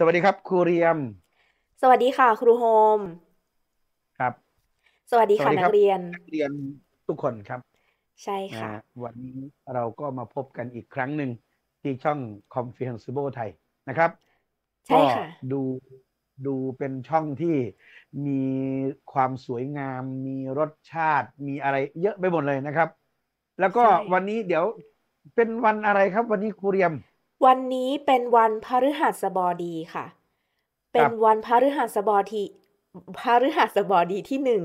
สวัสดีครับครูเรียม สวัสดีค่ะครูโฮม ครับ สวัสดีค่ะนักเรียน นักเรียนทุกคนครับ ใช่ค่ะ วันนี้เราก็มาพบกันอีกครั้งหนึ่งที่ช่อง c o ม f i d e n c e b l e ไทยนะครับ ใช่ค่ะ ดูดูเป็นช่องที่มีความสวยงาม มีรสชาติ มีอะไรเยอะไปหมดเลยนะครับ แล้วก็วันนี้เดี๋ยวเป็นวันอะไรครับ วันนี้ครูเรียมวันนี้เป็นวันพฤหัสบดีค่ะ เป็นวันพฤหัสบดีพฤหัสบดีที่หนึ่ง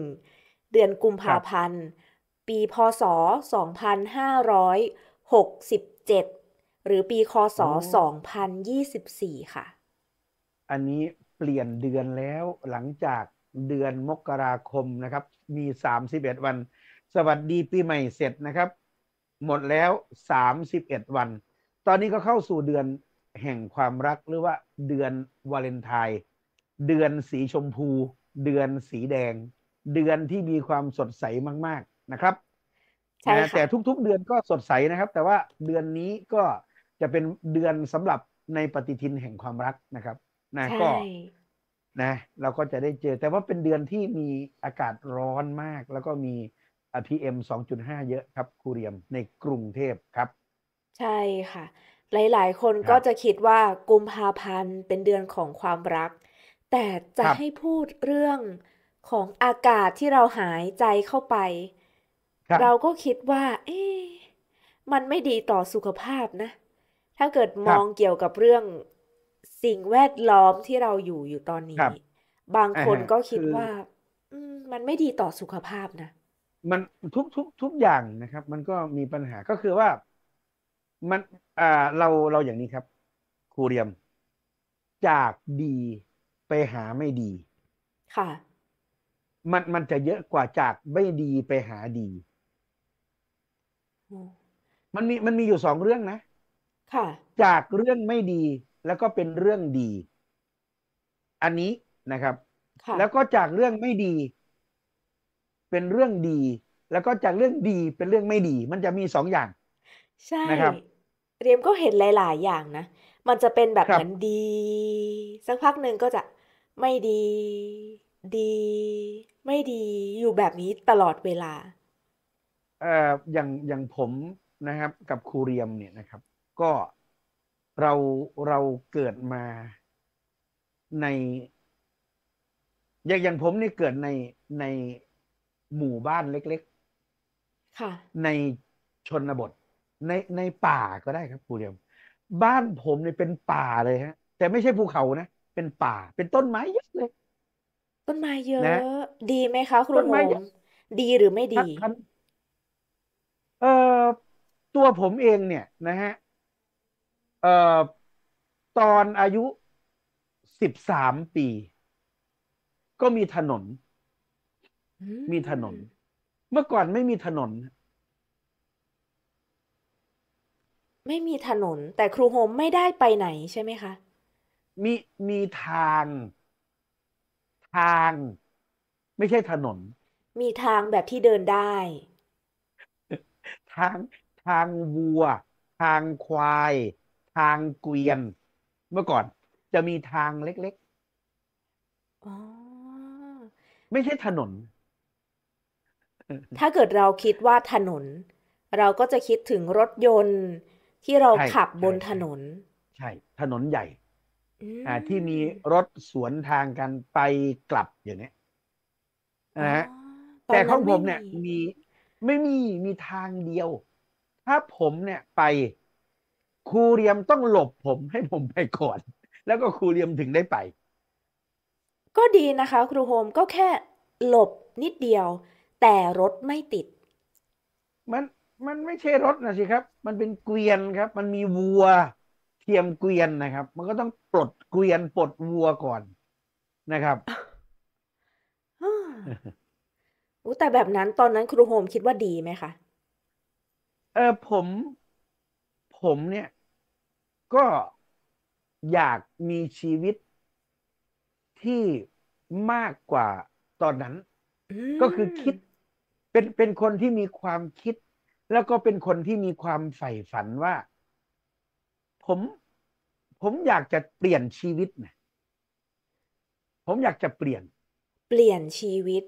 เดือนกุมภาพันธ์ปีพศ 2567 หรือปีคศ2024 ค่ะ อันนี้เปลี่ยนเดือนแล้วหลังจากเดือนมกราคมนะครับมี 31 วัน สวัสดีปีใหม่เสร็จนะครับ หมดแล้ว 31 วันตอนนี้ก็เข้าสู่เดือนแห่งความรักหรือว่าเดือนวาเลนไทน์เดือนสีชมพู เดือนสีแดง เดือนที่มีความสดใสมากๆนะครับ่แต่ทุก ๆ เดือนก็สดใสนะครับ แต่ว่าเดือนนี้ก็จะเป็นเดือนสำหรับในปฏิทินแห่งความรักนะครับนะก็นะ เราก็จะได้เจอ แต่ว่าเป็นเดือนที่มีอากาศร้อนมาก แล้วก็มีพีเอ็มสองจุดห้าเยอะครับคูเรียมในกรุงเทพครับใช่ค่ะ หลายๆ คนคก็บจะคิดว่า กุมภาพันธ์เป็นเดือนของความรัก แต่จะรับให้พูดเรื่องของอากาศที่เราหายใจเข้าไปรเราก็คิดว่า เอ๊ะมันไม่ดีต่อสุขภาพนะ ถ้าเกิดมองเกี่ยวกับเรื่องสิ่งแวดล้อมที่เราอยู่อยู่ตอนนี้บบางคนก็คิดว่ามันไม่ดีต่อสุขภาพนะ มันทุกทุกทุกอย่างนะครับ มันก็มีปัญหาก็คือว่ามันอ่าเราเราอย่างนี้ครับครูเรียม จากดีไปหาไม่ดี ค่ะมันมันจะเยอะกว่าจากไม่ดีไปหาดี มันมีมันมีอยู่สองเรื่องนะ ค่ะ จากเรื่องไม่ดี แล้วก็เป็นเรื่องดี อันนี้นะครับ แล้วก็จากเรื่องไม่ดี เป็นเรื่องดี แล้วก็จากเรื่องดีเป็นเรื่องไม่ดี มันจะมีสองอย่าง ใช่นะครับเรียมก็เห็นหลาย ๆ อย่างนะ มันจะเป็นแบบบเหมือนดีสักพักหนึ่งก็จะไม่ดีดี ไม่ดีอยู่แบบนี้ตลอดเวลา เอ่ออย่างอย่างผมนะครับ กับครูเรียมเนี่ยนะครับ ก็เราเราเกิดมาใน อย่างอย่างผมเนี่ยเกิดในในหมู่บ้านเล็กค่ะๆในชนบทในในป่าก็ได้ครับครูเดียม บ้านผมเนี่ยเป็นป่าเลยฮะ แต่ไม่ใช่ภูเขานะ เป็นป่าเป็นต้นไม้เยอะเลย ต้นไม้เยนะอะ ดีไหมคะครูต้นไม้เยอะดีหรือไม่ดีัเอ่อตัวผมเองเนี่ย นะฮะเอ่อตอนอายุสิบสามปี ก็มีถนน มีถนน เมื่อก่อนไม่มีถนนไม่มีถนน แต่ครูโฮมไม่ได้ไปไหนใช่ไหมคะมีมีทาง ทาง ไม่ใช่ถนน มีทางแบบที่เดินได้ ทางทางวัว ทางควาย ทางเกวียน เมื่อก่อนจะมีทางเล็ก ๆ อ๋อ ไม่ใช่ถนน ถ้าเกิดเราคิดว่าถนน เราก็จะคิดถึงรถยนต์ที่เราขับบนถนน ใช่ ถนนใหญ่อ่าที่มีรถสวนทางกันไปกลับอย่างนี้นะฮะแต่ของผมเนี่ยมี ไม่มีมีทางเดียว ถ้าผมเนี่ยไป ครูเรียมต้องหลบผมให้ผมไปก่อน แล้วก็ครูเรียมถึงได้ไป ก็ดีนะคะ ครูโฮม ก็แค่หลบนิดเดียว แต่รถไม่ติดมันมันไม่ใช่รถนะสิครับ มันเป็นเกวียนครับ มันมีวัว เทียมเกวียนนะครับ มันก็ต้องปลดเกวียน ปลดวัวก่อนนะครับอู้แต่แบบนั้น ตอนนั้นครูโฮมคิดว่าดีไหมคะ เออ ผม ผมเนี่ย ก็อยากมีชีวิตที่มากกว่าตอนนั้น ก็คือคิดเป็นเป็นคนที่มีความคิดแล้วก็เป็นคนที่มีความใฝ่ฝันว่า ผมผมอยากจะเปลี่ยนชีวิตนะผมอยากจะเปลี่ยน เปลี่ยนชีวิต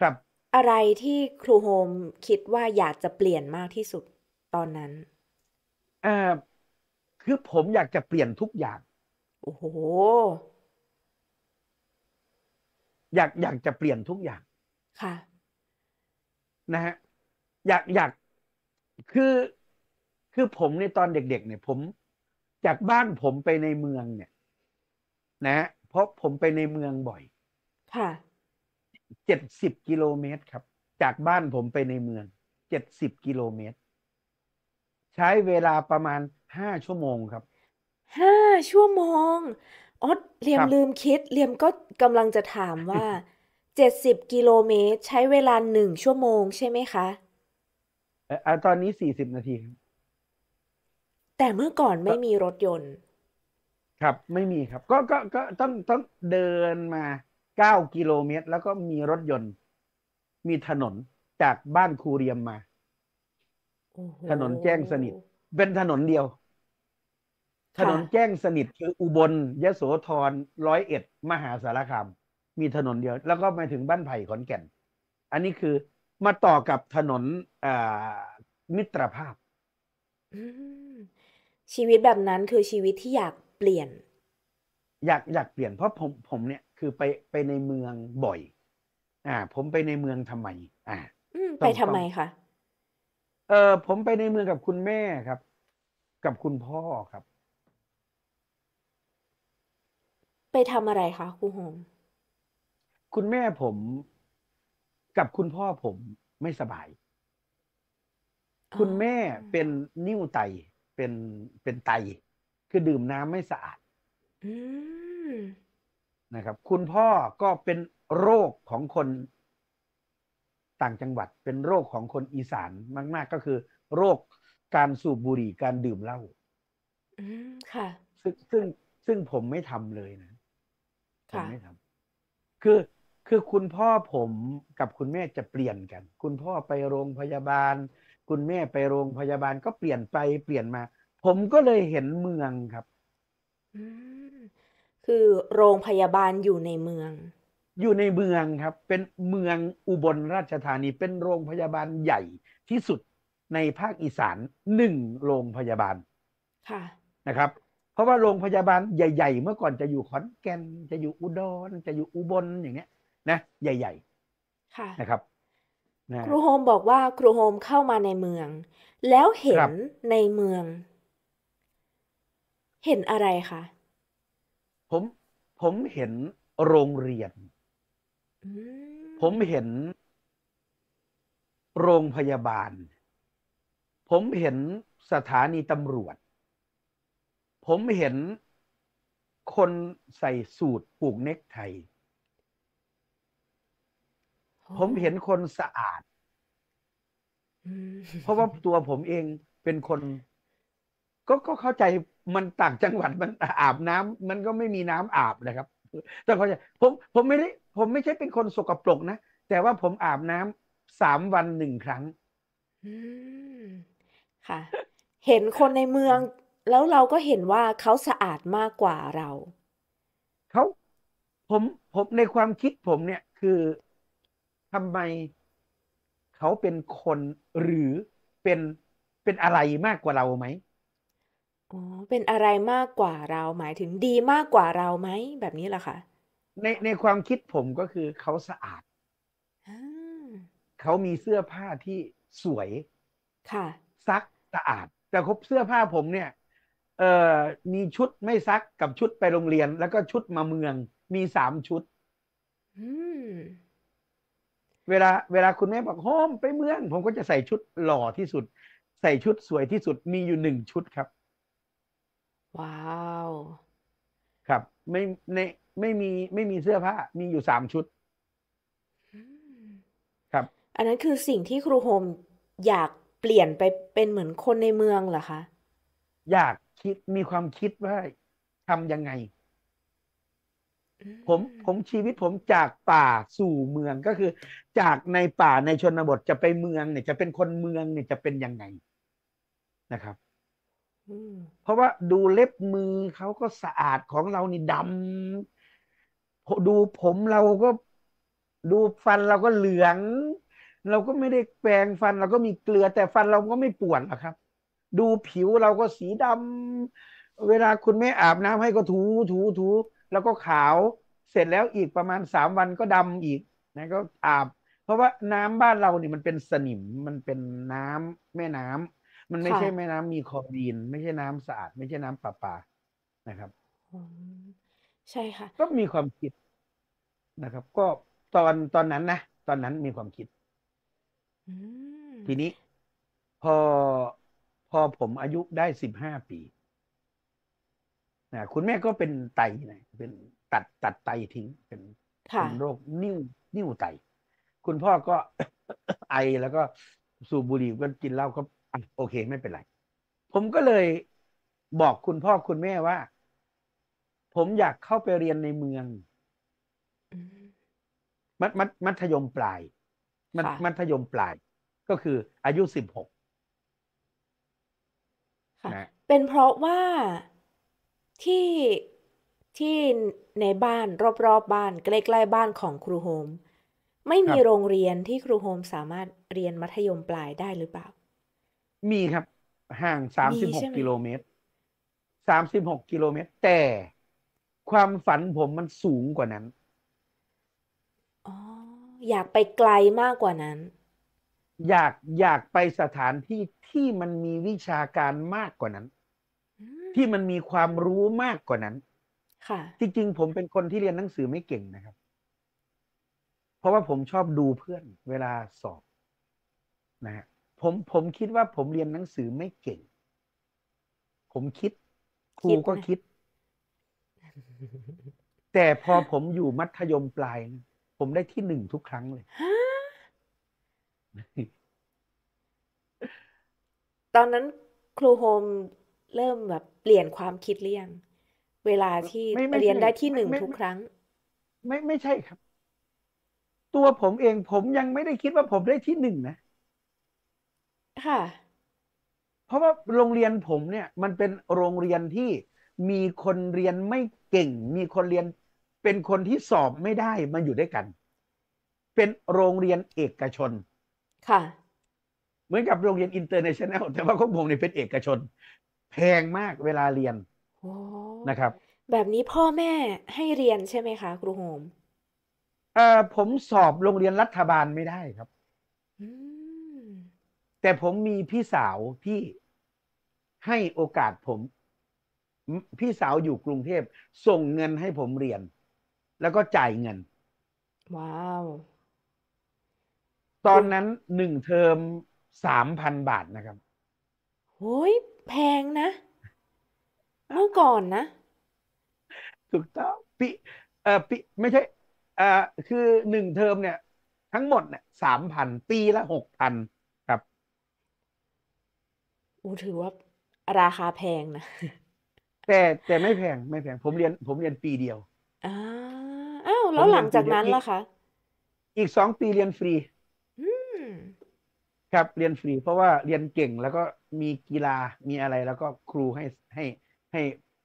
ครับ อะไรที่ครูโฮมคิดว่าอยากจะเปลี่ยนมากที่สุดตอนนั้นเออคือผมอยากจะเปลี่ยนทุกอย่างโอ้โห อยากอยากจะเปลี่ยนทุกอย่าง ค่ะ นะฮะอยากอยากคือคือผมในตอนเด็กๆเนี่ยผม จากบ้านผมไปในเมืองเนี่ย นะ เพราะผมไปในเมืองบ่อยค่ะเจ็ดสิบกิโลเมตรครับ จากบ้านผมไปในเมืองเจ็ดสิบกิโลเมตร ใช้เวลาประมาณห้าชั่วโมงครับห้าชั่วโมงอดเรียมลืมคิดเรียมก็กำลังจะถามว่าเจ็ดสิบกิโลเมตร ใช้เวลาหนึ่งชั่วโมง ใช่ไหมคะเอ่อตอนนี้สี่สิบนาทีครับแต่เมื่อก่อนไม่มีรถยนต์ ครับไม่มีครับ ก็ก็ก็ต้องต้องเดินมาเก้ากิโลเมตร แล้วก็มีรถยนต์ มีถนนจากบ้านครูเรียมมา ถนนแจ้งสนิท เป็นถนนเดียว ถนนแจ้งสนิทคืออุบลยะโสธรร้อยเอ็ดมหาสารคามมีถนนเดียวแล้วก็มาถึงบ้านไผ่ขอนแก่น อันนี้คือมาต่อกับถนนมิตรภาพ ชีวิตแบบนั้นคือชีวิตที่อยากเปลี่ยน อยากอยากเปลี่ยน เพราะผมผมเนี่ยคือไปไปในเมืองบ่อย อ่า ผมไปในเมืองทำไม อ่าไปทำาไมคะ เออผมไปในเมืองกับคุณแม่ครับ กับคุณพ่อครับ ไปทำอะไรคะครูโฮมคุณแม่ผมกับคุณพ่อผมไม่สบาย คุณแม่เป็นนิ่วไตเป็นเป็นไต คือดื่มน้ำไม่สะอาดนะครับ คุณพ่อก็เป็นโรคของคนต่างจังหวัดเป็นโรคของคนอีสานมาก ๆ ก็คือ โรคการสูบบุหรี่การดื่มเหล้าค่ะซึ่งซึ่งซึ่งผมไม่ทำเลยนะผมไม่ทำคือคือคุณพ่อผมกับคุณแม่จะเปลี่ยนกัน คุณพ่อไปโรงพยาบาล คุณแม่ไปโรงพยาบาลก็เปลี่ยนไปเปลี่ยนมา ผมก็เลยเห็นเมืองครับ คือโรงพยาบาลอยู่ในเมือง อยู่ในเมืองครับ เป็นเมืองอุบลราชธานีเป็นโรงพยาบาลใหญ่ ที่สุดในภาคอีสานหนึ่งโรงพยาบาลค่ะนะครับ เพราะว่าโรงพยาบาลใหญ่ ๆ เมื่อก่อนจะอยู่ขอนแก่นจะอยู่อุดรจะอยู่อุบลอย่างเนี้ยนะใหญ่ๆ ค่ะ นะครับ ครูโฮมบอกว่า ครูโฮมเข้ามาในเมือง แล้วเห็นในเมือง เห็นอะไรคะ ผมผมเห็นโรงเรียน ผมเห็นโรงพยาบาล ผมเห็นสถานีตำรวจ ผมเห็นคนใส่สูตรผูกเน็กไทผมเห็นคนสะอาด เพราะว่าตัวผมเองเป็นคน ก็ก็เข้าใจมันต่างจังหวัดมันอาบน้ำ มันก็ไม่มีน้ำอาบนะครับต้องเข้าใจผม ผมไม่ได้ผมไม่ใช่เป็นคนสกปรกนะ แต่ว่าผมอาบน้ำสามวันหนึ่งครั้งค่ะ เห็นคนในเมือง แล้วเราก็เห็นว่าเขาสะอาดมากกว่าเราเขาผมผมในความคิดผม เนี่ย คือทำไมเขาเป็นคนหรือเป็นเป็นอะไรมากกว่าเราไหม อ๋อ เป็นอะไรมากกว่าเรา หมายถึงดีมากกว่าเราไหมแบบนี้เหรอคะในในความคิดผมก็คือ เขาสะอาดอาเขามีเสื้อผ้าที่สวย ค่ะซักสะอาดแต่คบเสื้อผ้าผมเนี่ยเอ่อมีชุดไม่ซักกับชุดไปโรงเรียน แล้วก็ชุดมาเมือง มีสามชุด อืมเวลา เวลาคุณแม่บอกโฮมไปเมือง ผมก็จะใส่ชุดหล่อที่สุด ใส่ชุดสวยที่สุดมีอยู่หนึ่งชุดครับ ว้าว ครับ ไม่ในไม่มีไม่มีเสื้อผ้า มีอยู่สามชุด ครับ อันนั้นคือสิ่งที่ครูโฮมอยากเปลี่ยนไปเป็นเหมือนคนในเมืองเหรอคะ อยากคิดมีความคิดว่าทำยังไงผมผมชีวิตผมจากป่าสู่เมืองก็คือ จากในป่าในชนบทจะไปเมือง เนี่ย จะเป็นคนเมืองเนี่ยจะเป็นยังไงนะครับเพราะว่าดูเล็บมือเขาก็สะอาดของเรานี่ดำดูผมเราก็ ดูฟันเราก็เหลือง เราก็ไม่ได้แปรงฟัน เราก็มีเกลือแต่ฟันเราก็ไม่ปวดหรอกครับ ดูผิวเราก็สีดำเวลาคุณไม่อาบน้ำให้ก็ถูถูถูแล้วก็ขาวเสร็จแล้วอีกประมาณสามวันก็ดำอีกนะ ก็อาบ เพราะว่าน้ำบ้านเราเนี่ยมันเป็นสนิม มันเป็นน้ำ แม่น้ำ มันไม่ใช่แม่น้ำ มีคลอรีน ไม่ใช่น้ำสะอาด ไม่ใช่น้ำประปานะครับใช่ค่ะ ก็มีความคิดนะครับ ก็ตอนตอนนั้นนะตอนนั้นมีความคิดทีนี้พอพอผมอายุได้สิบห้าปีนะคุณแม่ก็เป็นไตนะเป็นตัดตัดไตทิ้ง เป็นเป็นโรคนิ่วนิ่วไต คุณพ่อก็ไอแล้วก็สูบบุหรี่ก็กินเหล้าก็โอเคไม่เป็นไร ผมก็เลยบอกคุณพ่อ คุณแม่ว่า ผมอยากเข้าไปเรียนในเมือง มัธมัธมัธยมปลาย มัธมัธยมปลาย ก็คืออายุสิบหกเป็นเพราะว่าที่ที่ ในบ้าน รอบๆบบ้านใกล้ๆบ้านของครูโฮมไม่มีครับโรงเรียนที่ครูโฮมสามารถเรียนมัธยมปลายได้หรือเปล่า มีครับ ห่างสามมสิบหช่กไหมกิโลเมตรสามสิบหกกิโลเมตร แต่ความฝันผมมันสูงกว่านั้นอ๋ออยากไปไกลมากกว่านั้น อยากอยากไปสถานที่ที่มันมีวิชาการมากกว่านั้นที่มันมีความรู้มากกว่านั้น ค่ะ จริงๆผมเป็นคนที่เรียนหนังสือไม่เก่งนะครับ เพราะว่าผมชอบดูเพื่อนเวลาสอบ นะฮะ ผมผมคิดว่าผมเรียนหนังสือไม่เก่ง ผมคิด ครูก็คิด แต่พอผมอยู่มัธยมปลาย ผมได้ที่หนึ่งทุกครั้งเลย ตอนนั้นครูโฮมเริ่มแบบเปลี่ยนความคิดหรือยังเวลาที่เรียนได้ที่หนึ่งทุกครั้ง ไม่ไม่ใช่ครับ ตัวผมเองผมยังไม่ได้คิดว่าผมได้ที่หนึ่งนะค่ะเพราะว่าโรงเรียนผมเนี่ย มันเป็นโรงเรียนที่มีคนเรียนไม่เก่ง มีคนเรียนเป็นคนที่สอบไม่ได้มาอยู่ด้วยกัน เป็นโรงเรียนเอกชน ค่ะเหมือนกับโรงเรียนอินเตอร์เนชั่นแนลแต่ว่าของผมเนี่ยเป็นเอกชนแพงมากเวลาเรียนนะครับ แบบนี้พ่อแม่ให้เรียนใช่ไหมคะครูโฮมเอ่อผมสอบโรงเรียนรัฐบาลไม่ได้ครับ แต่ผมมีพี่สาวที่ให้โอกาสผม พี่สาวอยู่กรุงเทพ ส่งเงินให้ผมเรียน แล้วก็จ่ายเงิน ว้าว ตอนนั้นหนึ่งเทอมสามพันบาทนะครับโอ้ยแพงนะเมื่อก่อนนะ ถูกต้องปี เอ่อปีไม่ใช่เอ่อคือหนึ่งเทอมเนี่ย ทั้งหมดเนี่ยสามพันปีละหกพันครับ อูถือว่า ราคาแพงนะ แต่แต่ไม่แพง ไม่แพง ผมเรียน ผมเรียนปีเดียวอ้าวอ้าวแล้วหลังจากนั้นล่ะคะ อีกสองปีเรียนฟรีครับ เรียนฟรีเพราะว่าเรียนเก่งแล้วก็มีกีฬามีอะไร แล้วก็ครูให้ให้ให้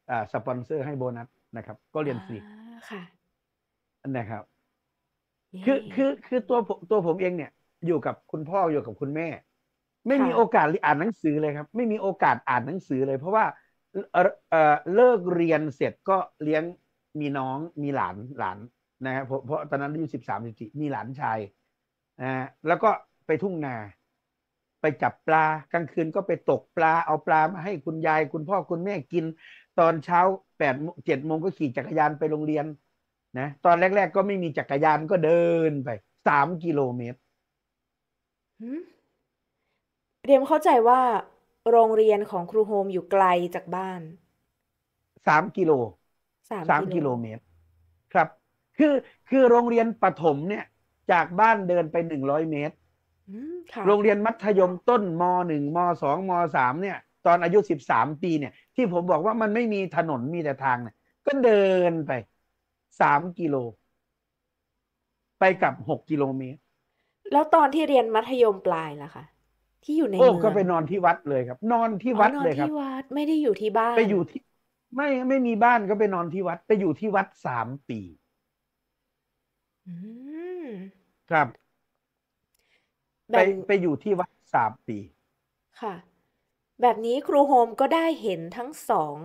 อ่าสปอนเซอร์ให้โบนัสนะครับ ก็เรียนฟรีอค่ะนะครับ คือคือคือตัวตัวผมเองเนี่ยอยู่กับคุณพ่ออยู่กับคุณแม่ ไม่มีโอกาสอ่านหนังสือเลยครับ ไม่มีโอกาสอ่านหนังสือเลย เพราะว่าเอ่อเอ่อเลิกเรียนเสร็จก็เลี้ยงมีน้องมีหลานหลานนะครับเพราะเพราะตอนนั้นอายุสิบสามสิบสี่มีหลานชายนะฮะแล้วก็ไปทุ่งนาไปจับปลากลางคืนก็ไปตกปลา เอาปลามาให้คุณยายคุณพ่อคุณแม่กิน ตอนเช้าแปดเจ็ดโมงก็ขี่จักรยานไปโรงเรียนนะ ตอนแรก ๆ ก็ไม่มีจักรยานก็เดินไปสามกิโลเมตรเรียมเข้าใจว่าโรงเรียนของครูโฮมอยู่ไกลจากบ้านสามกิโลสามสามกิโลเมตร ครับ คือคือโรงเรียนปฐมเนี่ย จากบ้านเดินไปหนึ่งร้อยเมตรโรงเรียนมัธยมต้นมหนึ่งมสองมสามเนี่ย ตอนอายุสิบสามปีเนี่ยที่ผมบอกว่ามันไม่มีถนนมีแต่ทางเนี่ยก็เดินไปสามกิโล ไปกับหกกิโลเมตรแล้วตอนที่เรียนมัธยมปลายล่ะคะที่อยู่ในโอ้ก็ไปนอนที่วัดเลยครับ นอนที่วัดเลยครับนอนที่วัดไม่ได้อยู่ที่บ้าน ไปอยู่ที่ ไม่ไม่มีบ้านก็ไปนอนที่วัดไปอยู่ที่วัดสามปีครับไปไปอยู่ที่วัดสามปี ค่ะ แบบนี้ครูโฮมก็ได้เห็นทั้งสอง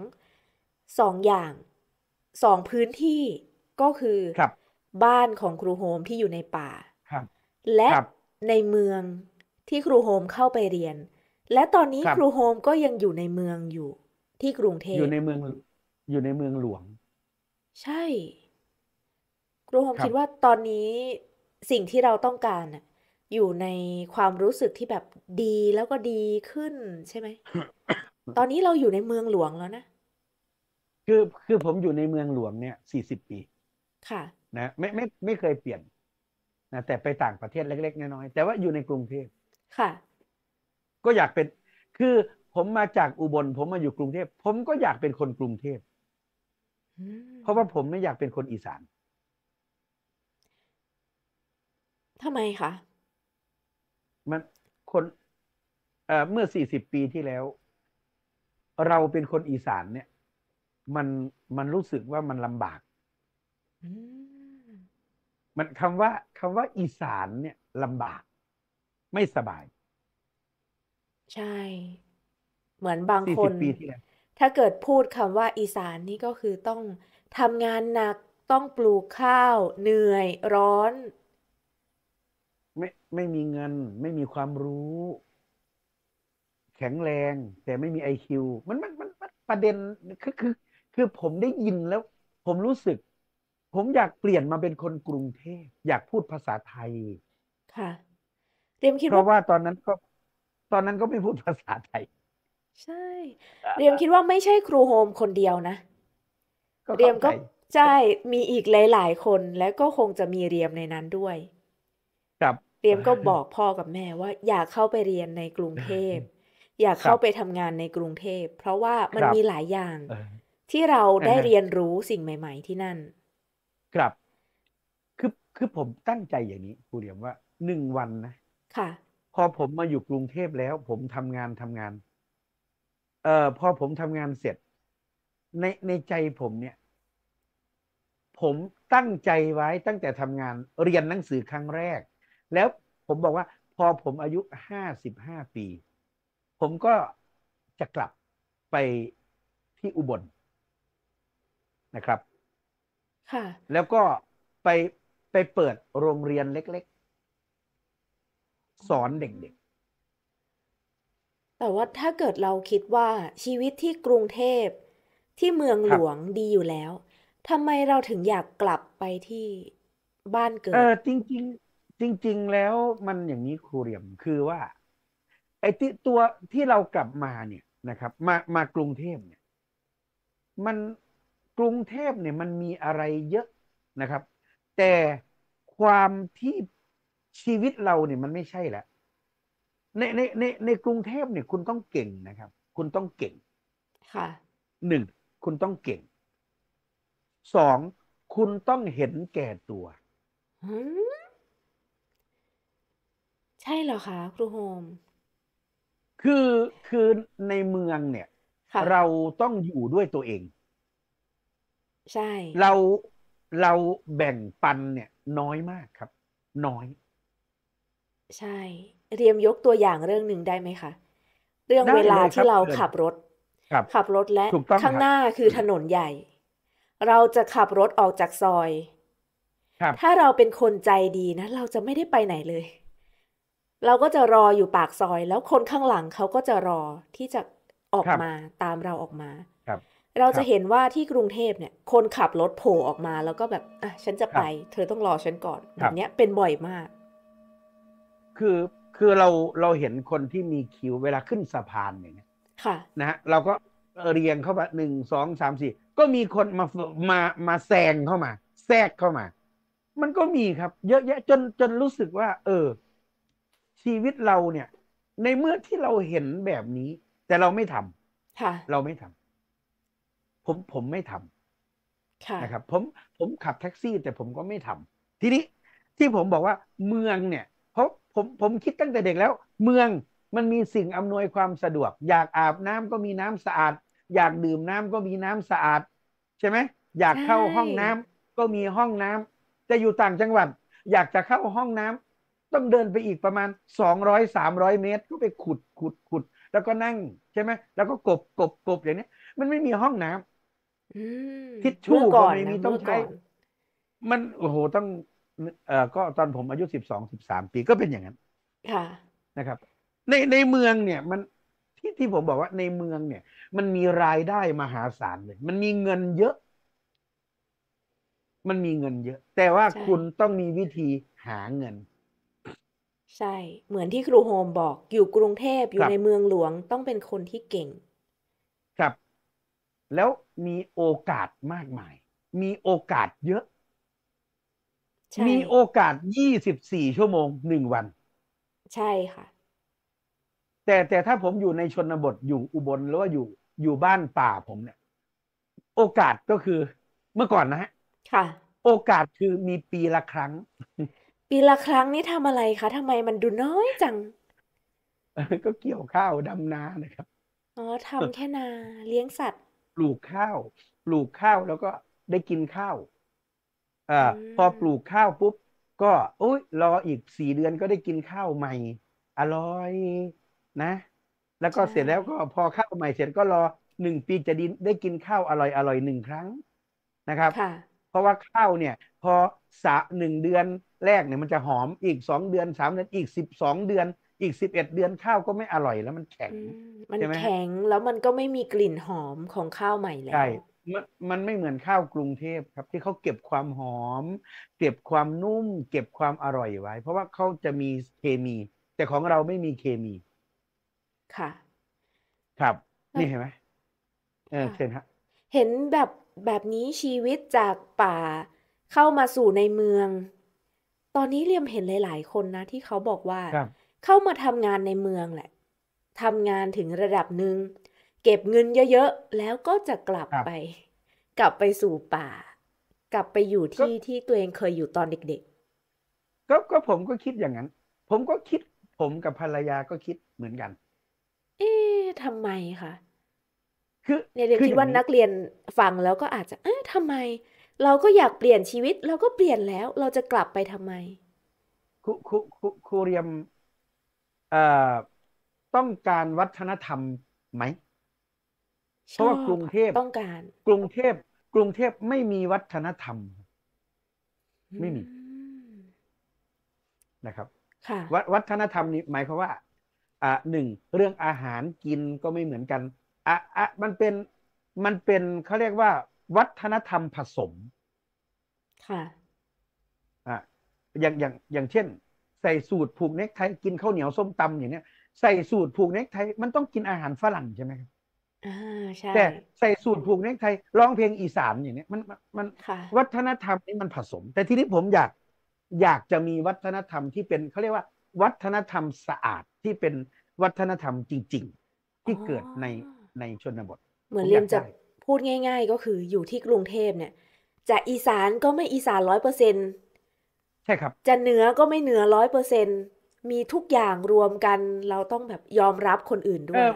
สองอย่างสองพื้นที่ก็คือครับบ้านของครูโฮมที่อยู่ในป่าครับและในเมืองที่ครูโฮมเข้าไปเรียน และตอนนี้ครูโฮมก็ยังอยู่ในเมืองอยู่ที่กรุงเทพอยู่ในเมืองอยู่ในเมืองหลวง ใช่ ครูโฮมคิดว่าตอนนี้สิ่งที่เราต้องการน่ะอยู่ในความรู้สึกที่แบบดีแล้วก็ดีขึ้นใช่ไหมตอนนี้เราอยู่ในเมืองหลวงแล้วนะคือคือผมอยู่ในเมืองหลวงเนี่ยสี่สิบปี ค่ะ นะไม่ไม่ไม่เคยเปลี่ยนนะแต่ไปต่างประเทศเล็ก ๆ น้อยๆแต่ว่าอยู่ในกรุงเทพค่ะ ก็อยากเป็น คือผมมาจากอุบลผมมาอยู่กรุงเทพผมก็อยากเป็นคนกรุงเทพเพราะว่าผมไม่อยากเป็นคนอีสานทำไมคะมันคนเมื่อสี่สิบปีที่แล้ว เราเป็นคนอีสานเนี่ย มันมันรู้สึกว่ามันลำบากมันคำว่าคาว่าอีสานเนี่ยลำบาก ไม่สบาย ใช่ เหมือนบางคนถ้าเกิดพูดคำว่าอีสานนี่ก็คือต้องทำงานหนักต้องปลูกข้าวเหนื่อยร้อนไม่ไม่มีเงิน ไม่มีความรู้ แข็งแรง แต่ไม่มีไอคิวมันมันมันมันประเด็นคือคือคือผมได้ยินแล้ว ผมรู้สึก ผมอยากเปลี่ยนมาเป็นคนกรุงเทพอยากพูดภาษาไทย ค่ะเรียมคิดเพราะว่าตอนนั้นก็ ตอนนั้นก็ไม่พูดภาษาไทย ใช่เรียมคิดว่าไม่ใช่ครูโฮมคนเดียวนะเตเรียมก็ ใช่ มีอีกหลายๆคนแล้วก็คงจะมีเรียมในนั้นด้วยเรียมก็บอกพ่อกับแม่ว่า อยากเข้าไปเรียนในกรุงเทพอยากเข้าไปทำงานในกรุงเทพเพราะว่ามันมีหลายอย่าง ที่เราได้เรียนรู้สิ่งใหม่ ๆ ที่นั่น ครับ คือคือผมตั้งใจอย่างนี้ครูเรียมว่าหนึ่งวันนะค่ะ พอผมมาอยู่กรุงเทพแล้ว ผมทำงานทำงานเอ่อพอผมทำงานเสร็จ ในในใจผมเนี่ย ผมตั้งใจไว้ตั้งแต่ทำงาน เรียนหนังสือครั้งแรกแล้วผมบอกว่า พอผมอายุห้าสิบห้าปี ผมก็จะกลับไปที่อุบลนะครับ ค่ะ แล้วก็ไปไปเปิดโรงเรียนเล็ก ๆ สอนเด็ก ๆ แต่ว่าถ้าเกิดเราคิดว่าชีวิตที่กรุงเทพที่เมืองหลวงดีอยู่แล้วทำไมเราถึงอยากกลับไปที่บ้านเกิด เออ จริง ๆจริง ๆ แล้วมันอย่างนี้ครูเรียมคือว่าไอ้ที่ตัวที่เรากลับมาเนี่ยนะครับ มามากรุงเทพเนี่ย มันกรุงเทพเนี่ยมันมีอะไรเยอะนะครับ แต่ความที่ชีวิตเราเนี่ยมันไม่ใช่แล้วในในในในกรุงเทพเนี่ยคุณต้องเก่งนะครับ คุณต้องเก่งค่ะหนึ่ง คุณต้องเก่ง สอง คุณต้องเห็นแก่ตัวช่เหรอคะครูโฮม คือคือในเมืองเนี่ย เราต้องอยู่ด้วยตัวเอง ใช่ เราเราแบ่งปันเนี่ยน้อยมากครับ น้อย ใช่เรียมยกตัวอย่างเรื่องหนึ่งได้ไหมคะเรื่องเวลาที่เราขับรถครับ ขับรถและข้างหน้าคือถนนใหญ่ เราจะขับรถออกจากซอยถ้าเราเป็นคนใจดีนะ เราจะไม่ได้ไปไหนเลยเราก็จะรออยู่ปากซอยแล้วคนข้างหลังเขาก็จะรอที่จะออกมาตามเราออกมา เราจะเห็นว่าที่กรุงเทพเนี่ย คนขับรถโผล่ออกมาแล้วก็แบบอ่ะฉันจะไป เธอต้องรอฉันก่อนแบบเนี้ยเป็นบ่อยมาก คือคือเราเราเห็นคนที่มีคิวเวลาขึ้นสะพานอย่างเงี้ย ค่ะ นะฮะเราก็เรียงเข้าไปหนึ่งสองสามสี่ก็มีคนมามามาแซงเข้ามา แทรกเข้ามา มันก็มีครับ เยอะแยะจนจนรู้สึกว่า เออชีวิตเราเนี่ยในเมื่อที่เราเห็นแบบนี้ แต่เราไม่ทำเราไม่ทำผมผมไม่ทำนะครับ ผมผมขับแท็กซี่ แต่ผมก็ไม่ทำทีนี้ที่ผมบอกว่าเมืองเนี่ย เพราะผมผมคิดตั้งแต่เด็กแล้ว เมืองมันมีสิ่งอำนวยความสะดวก อยากอาบน้ำก็มีน้ำสะอาด อยากดื่มน้ำก็มีน้ำสะอาด ใช่ไหมอยากเข้าห้องน้ำก็มีห้องน้ำแต่อยู่ต่างจังหวัดอยากจะเข้าห้องน้ำต้องเดินไปอีกประมาณ 200 300 เมตร ก็ไปขุดขุดขุด แล้วก็นั่ง ใช่ไหมแล้วก็กบกบกบอย่างนี้มันไม่มีห้องน้ำทิชชู่ก็ไม่มีต้องใช้มันโอ้โหต้องเอ่อก็ตอนผมอายุสิบสองสิบสามปีก็เป็นอย่างนั้น ค่ะนะครับ ในในเมืองเนี่ยมันที่ที่ผมบอกว่า ในเมืองเนี่ย มันมีรายได้มหาศาลเลย มันมีเงินเยอะ มันมีเงินเยอะ แต่ว่าคุณต้องมีวิธีหาเงินใช่เหมือนที่ครูโฮมบอกอยู่กรุงเทพอยู่ในเมืองหลวง ต้องเป็นคนที่เก่ง ครับ แล้วมีโอกาสมากมาย มีโอกาสเยอะ มีโอกาสยี่สิบสี่ชั่วโมงหนึ่งวัน ใช่ค่ะ แต่แต่ถ้าผมอยู่ในชนบทอยู่อุบลหรือว่าอยู่อยู่บ้านป่าผมเนี่ย โอกาสก็คือ เมื่อก่อนนะฮะค่ะ โอกาสคือมีปีละครั้งปีละครั้งนี่ทำอะไรคะ ทำไมมันดูน้อยจัง ก็เกี่ยวข้าวดำนานะครับ อ๋อทำแค่นา เลี้ยงสัตว์ ปลูกข้าว ปลูกข้าวแล้วก็ได้กินข้าว อ่า พอปลูกข้าวปุ๊บก็ อุ๊ย รออีกสี่เดือนก็ได้กินข้าวใหม่ อร่อยนะ แล้วก็เสร็จแล้วก็พอข้าวใหม่เสร็จก็รอหนึ่งปีจะดินได้กินข้าวอร่อยออร่ยหนึ่งครั้งนะครับเพราะว่าข้าวเนี่ยพอสะหนึ่งเดือนแรกเนี่ยมันจะหอมอีกสองเดือนสามเดือน อีกสิบสองเดือน อีกสิบเอ็ดเดือนข้าวก็ไม่อร่อยแล้วมันแข็ง มันแข็งแล้วมันก็ไม่มีกลิ่นหอมของข้าวใหม่แล้ว ใช่ มันมันไม่เหมือนข้าวกรุงเทพครับ ที่เขาเก็บความหอม เก็บความนุ่ม เก็บความอร่อยไว้ เพราะว่าเขาจะมีเคมี แต่ของเราไม่มีเคมี ค่ะ ครับ นี่เห็นไหมเออเห็นฮะเห็นแบบแบบนี้ชีวิตจากป่าเข้ามาสู่ในเมืองตอนนี้เรียมเห็นหลาย ๆคนนะที่เขาบอกว่า เข้ามาทำงานในเมืองแหละทำงานถึงระดับหนึ่งเก็บเงินเยอะ ๆ แล้วก็จะกลับบไป กลับไปสู่ป่า กลับไปอยู่ที่ที่ตัวเองเคยอยู่ตอนเด็กก็ก็ผมก็คิดอย่างนั้น ผมก็คิดผมกับภรรยาก็คิดเหมือนกัน เอ๊ะทำไมคะคือเนี่ยเรียนคิดว่านักเรียนฟังแล้วก็อาจจะ เอ๊ะทำไมเราก็อยากเปลี่ยนชีวิตเราก็เปลี่ยนแล้วเราจะกลับไปทำไมครูครูครูครูเรียมเอ่อต้องการวัฒนธรรมไหมเพราะว่ากรุงเทพต้องการ กรุงเทพกรุงเทพไม่มีวัฒนธรรม ไม่มีนะครับวัวัฒนธรรมนี้หมายความว่าอ่าหนึ่งเรื่องอาหารกินก็ไม่เหมือนกันอ่ะอ่ะมันเป็นมันเป็นเขาเรียกว่าวัฒนธรรมผสม ค่ะอ่าอย่างอย่างอย่างเช่นใส่สูตรผูกเน็กไทกินข้าวเหนียว ส้มตำอย่างเนี้ยใส่สูตรผูกเน็กไทมันต้องกินอาหารฝรั่งใช่ไหมครับอ่าใช่ แต่ ใส่สูตรผูกเน็กไทร้องเพลงอีสานอย่างเนี้ยมันมัน วัฒนธรรมนี้มันผสม แต่ทีนี้ผมอยากอยากจะมีวัฒนธรรมที่เป็นเขาเรียกว่าวัฒนธรรมสะอาดที่เป็นวัฒนธรรมจริงๆที่เกิดในในชนบทเหมือนเรียนจากพูดง่ายๆ ก็คืออยู่ที่กรุงเทพเนี่ย จะอีสานก็ไม่อีสานร้อยเปอร์เซ็นใช่ครับ จะเหนือก็ไม่เหนือร้อยเปอร์เซ็นมีทุกอย่างรวมกัน เราต้องแบบยอมรับคนอื่นด้วย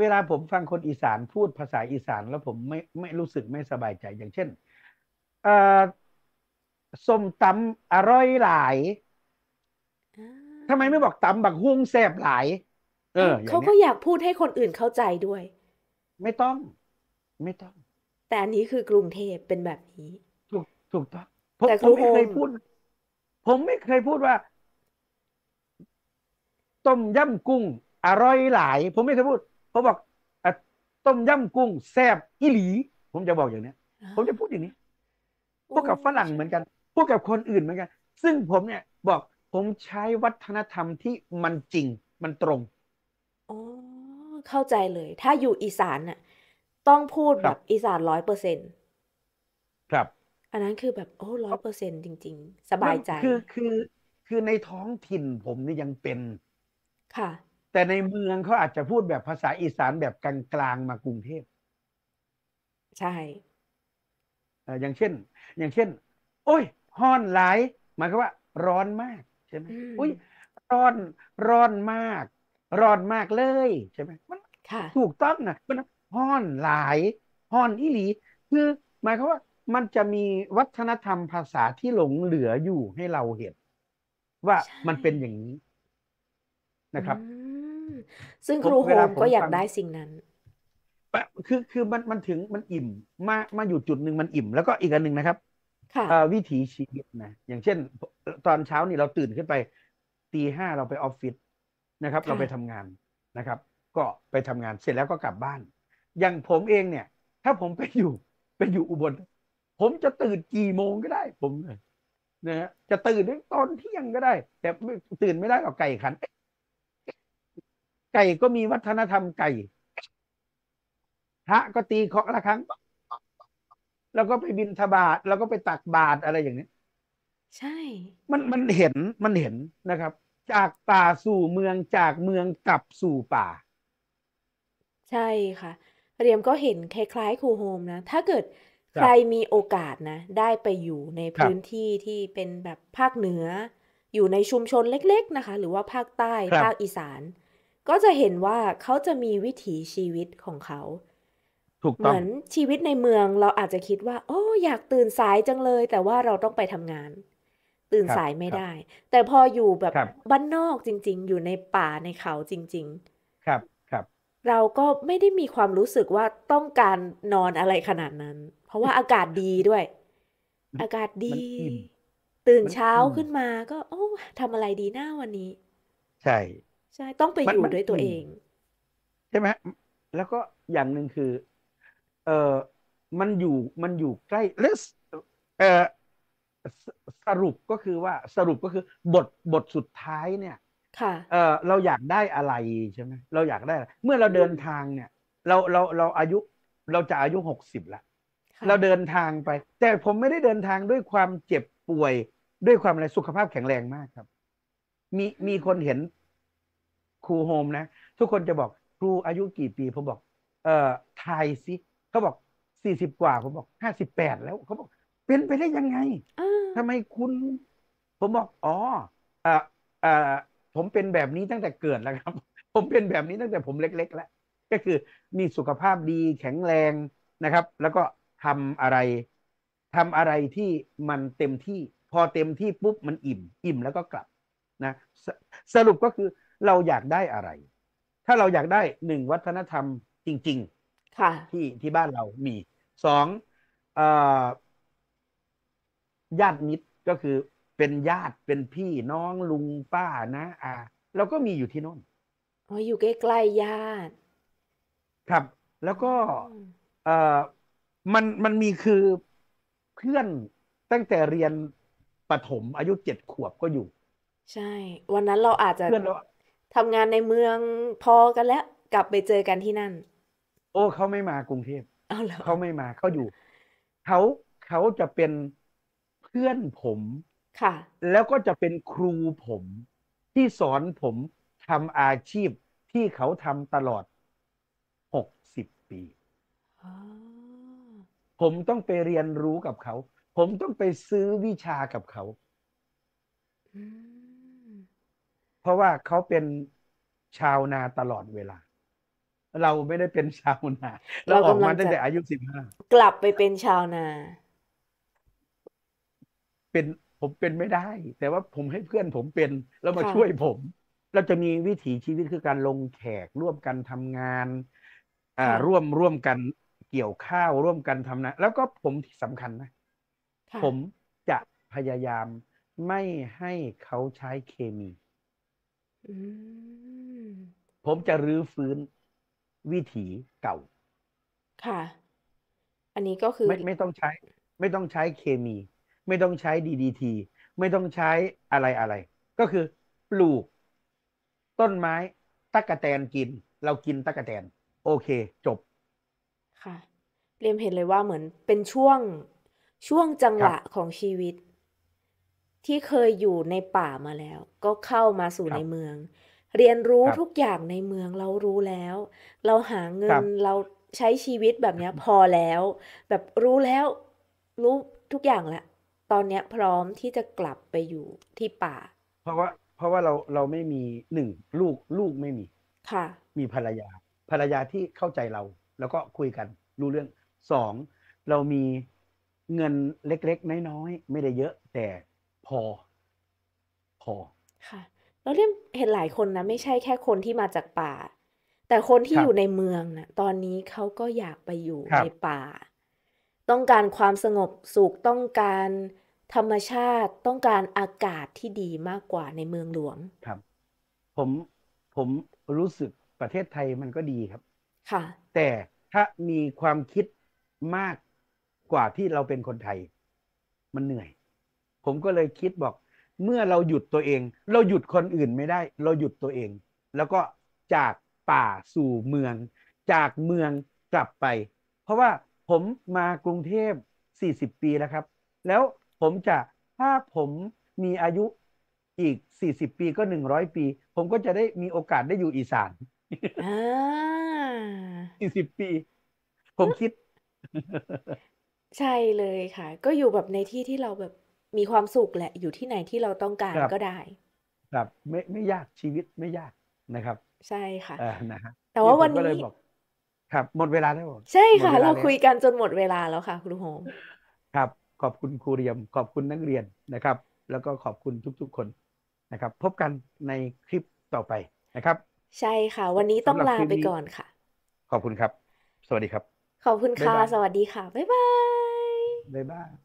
เวลาผมฟังคนอีสานพูดภาษาอีสาน แล้วผมไม่ไม่รู้สึกไม่สบายใจอย่างเช่นส้มตำอร่อยหลายทำไมไม่บอกตำบักฮุ้งแซ่บหลายเออเขาก็อยากพูดให้คนอื่นเข้าใจด้วย ไม่ต้องไม่ต้องแต่อันนี้คือกรุงเทพเป็นแบบนี้ถูกถูกต้องผมผมไม่เคยพูด ผมไม่เคยพูดว่าต้มยำกุ้งอร่อยหลาย ผมไม่เคยพูดผมบอกต้มยำกุ้งแซ่บอีหลี ผมจะบอกอย่างนี้ผมจะพูดอย่างนี้พูดกับฝรั่งเหมือนกันพูดกับคนอื่นเหมือนกันซึ่งผมเนี่ย บอกผมใช้วัฒนธรรมที่มันจริงมันตรง อ๋อเข้าใจเลย ถ้าอยู่อีสานน่ะต้องพูดแบบอีสานร้อยเปอร์เซ็นต์ครับ อันนั้นคือแบบโอ้ร้อยเปอร์เซ็นต์จริง ๆ สบายใจคือคือคือในท้องถิ่นผมนี่ยังเป็น ค่ะ แต่ในเมืองเขาอาจจะพูดแบบภาษาอีสานแบบกลางๆมากรุงเทพ ใช่อ่อย่างเช่น อย่างเช่น โอ้ย ห้อนหลายหมายความว่า ร้อนมากใช่ไหมอุ้ยร้อนร้อนมากร้อนมากเลยใช่ไหมมันค่ะ ถูกต้องนะมันห้อนหลายห้อนอีหลี คือ หมายความว่ามันจะมีวัฒนธรรมภาษาที่หลงเหลืออยู่ให้เราเห็น ว่ามันเป็นอย่างนี้นะครับ ซึ่งครูโฮมก็อยากได้สิ่งนั้นคือคือมันมันถึงมันอิ่ม มามาอยู่จุดหนึ่งมันอิ่มแล้วก็อีกอันหนึ่งนะครับวิถีชีวิตนะอย่างเช่น ตอนเช้านี่เราตื่นขึ้นไปตีห้าเราไปออฟฟิศนะครับ เราไปทำงานนะครับ ก็ไปทำงานเสร็จแล้วก็กลับบ้านอย่างผมเองเนี่ย ถ้าผมไปอยู่ไปอยู่อุบล ผมจะตื่นกี่โมงก็ได้ ผมเลยนะฮะจะตื่นตอนเที่ยงก็ได้ แต่ตื่นไม่ได้กับไก่ขันไก่ก็มีวัฒนธรรมไก่พระก็ตีเคาะละครั้งแล้วก็ไปบินทบาทแล้วก็ไปตักบาตอะไรอย่างนี้ใช่ มันมันเห็นมันเห็นนะครับ จากป่าสู่เมืองจากเมืองกลับสู่ป่า ใช่ค่ะเรียมก็เห็นคล้ายๆครูโฮมนะ ถ้าเกิดใครมีโอกาสนะ ได้ไปอยู่ในพื้นที่ที่เป็นแบบภาคเหนือ อยู่ในชุมชนเล็กๆนะคะ หรือว่าภาคใต้ ภาคอีสาน ก็จะเห็นว่าเขาจะมีวิถีชีวิตของเขา ถูกเหมือน ชีวิตในเมืองเราอาจจะคิดว่า โอ้ อยากตื่นสายจังเลย แต่ว่าเราต้องไปทำงาน ตื่นสายไม่ได้ แต่พออยู่แบบบบ้านนอกจริงๆ อยู่ในป่าในเขาจริง ๆครับเราก็ไม่ได้มีความรู้สึกว่าต้องการนอนอะไรขนาดนั้น เพราะว่าอากาศดีด้วย อากาศดี ตื่นเช้าขึ้นมาก็ โอ้ทำอะไรดีหน้าวันนี้ ใช่ใช่ต้องไปอยู่ด้วยตัวเอง ใช่ไหมแล้วก็อย่างหนึ่งคือ เออมันอยู่มันอยู่ใกล้เลสเออสรุปก็คือว่าสรุปก็คือบทบทสุดท้ายเนี่ยค่ะเออเราอยากได้อะไรใช่ไหมเราอยากได้ เมื่อเราเดินทางเนี่ย เรา เรา เราอายุ เราจะอายุหกสิบละ เราเดินทางไป แต่ผมไม่ได้เดินทางด้วยความเจ็บป่วย ด้วยความอะไร สุขภาพแข็งแรงมากครับ มี มีคนเห็นครูโฮมนะ ทุกคนจะบอกครูอายุกี่ปี ผมบอก เอ่อทายสิเขาบอกสี่สิบกว่า ผมบอกห้าสิบแปดแล้ว เขาบอก เป็นไปได้ยังไงทำไมคุณ ผมบอก อ๋ออ่าอ่าผมเป็นแบบนี้ตั้งแต่เกิดแล้วครับ ผมเป็นแบบนี้ ตั้งแต่ผมเล็กๆ แล้ว ก็คือมีสุขภาพดีแข็งแรงนะครับ แล้วก็ทำอะไรทำอะไรที่มันเต็มที่ พอเต็มที่ปุ๊บมันอิ่ม อิ่มแล้วก็กลับนะสสรุปก็คือเราอยากได้อะไร ถ้าเราอยากได้หนึ่งวัฒนธรรมจริงๆค่ะที่ที่บ้านเรามีสองญาติมิตรก็คือเป็นญาติเป็นพี่น้องลุงป้านะ อ่าเราก็มีอยู่ที่นู่นอาะอยู่ใกล้ๆญาติ ครับแล้วก็เออมันมันมีคือเพื่อน ตั้งแต่เรียน ประถม อายุเจ็ดขวบก็อยู่ ใช่ วันนั้นเราอาจจะเพื่อนเราทำงานในเมืองพอกันแล้ว กลับไปเจอกันที่นั่น โอ้เขาไม่มากรุงเทพเอาเหรอเขาไม่มาเขาอยู่เขาเขาจะเป็นเพื่อนผมค่ะแล้วก็จะเป็นครูผมที่สอนผมทำอาชีพที่เขาทำตลอดหกสิบปีผมต้องไปเรียนรู้กับเขา ผมต้องไปซื้อวิชากับเขา เพราะว่าเขาเป็นชาวนาตลอดเวลา เราไม่ได้เป็นชาวนา เราออกมาตั้งแต่อายุสิบห้ากลับไปเป็นชาวนาเป็นผมเป็นไม่ได้ แต่ว่าผมให้เพื่อนผมเป็นแล้วมาช่วยผมเราจะมีวิถีชีวิตคือการลงแขก ร่วมกันทำงาน อ่าร่วมร่วมกันเกี่ยวข้าวร่วมกันทำนะแล้วก็ผมที่สำคัญนะ ผมจะพยายามไม่ให้เขาใช้เคมีผมจะรื้อฟื้นวิถีเก่า ค่ะ อันนี้ก็คือไม่ไม่ต้องใช้ ไม่ต้องใช้เคมีไม่ต้องใช้ DDT ไม่ต้องใช้อะไรอะไร ก็คือ ปลูก ต้นไม้ตะกะแตนกิน เรากินตะกะแตน โอเคจบ ค่ะ เรียมเห็นเลยว่าเหมือนเป็นช่วงช่วงจังหวะของชีวิต ที่เคยอยู่ในป่ามาแล้ว ก็เข้ามาสู่ในเมือง เรียนรู้ทุกอย่างในเมืองเรารู้แล้ว เราหาเงินเราใช้ชีวิตแบบนี้พอแล้ว แบบรู้แล้ว รู้ทุกอย่างละตอนเนี้ยพร้อมที่จะกลับไปอยู่ที่ป่า เพราะว่าเพราะว่าเราเราไม่มีหนึ่งลูกลูกไม่มีค่ะมีภรรยาภรรยาที่เข้าใจเราแล้วก็คุยกันรู้เรื่องสองเรามีเงินเล็กๆ น้อยๆไม่ได้เยอะแต่พอ พอค่ะแล้วเรียเห็นหลายคนนะไม่ใช่แค่คนที่มาจากป่า แต่คนที่อยู่ในเมืองนะตอนนี้เขาก็อยากไปอยู่ในป่า ต้องการความสงบสุขต้องการธรรมชาติต้องการอากาศที่ดีมากกว่าในเมืองหลวงครับ ผมผมรู้สึกประเทศไทยมันก็ดีครับค่ะ แต่ถ้ามีความคิดมากกว่าที่เราเป็นคนไทย มันเหนื่อย ผมก็เลยคิดบอกเมื่อเราหยุดตัวเอง เราหยุดคนอื่นไม่ได้ เราหยุดตัวเอง แล้วก็จากป่าสู่เมืองจากเมืองกลับไป เพราะว่าผมมากรุงเทพ40 ปีแล้วครับ แล้วผมจะถ้าผมมีอายุอีกสี่สิบปีก็หนึ่งร้อยปี ผมก็จะได้มีโอกาสได้อยู่อีสานสี่สิบปี ผมคิด ใช่เลยค่ะ ก็อยู่แบบในที่ที่เราแบบมีความสุขแหละอยู่ที่ไหนที่เราต้องการรก็ได้ครับไม่ไม่ยากชีวิตไม่ยากนะครับ ใช่ค่ะนะฮะแต่ว่าวันนี้ครับหมดเวลาแล้วใช่ค่ะ เราคุยกันจนหมดเวลาแล้วค่ะคุณโฮมขอบคุณครูเรียม ขอบคุณนักเรียนนะครับ แล้วก็ขอบคุณทุกๆคนนะครับ พบกันในคลิปต่อไปนะครับ ใช่ค่ะ วันนี้ต้องลาไปก่อนค่ะ ขอบคุณครับสวัสดีครับ ขอบคุณค่ะสวัสดีค่ะบ๊ายบาย บ๊ายบาย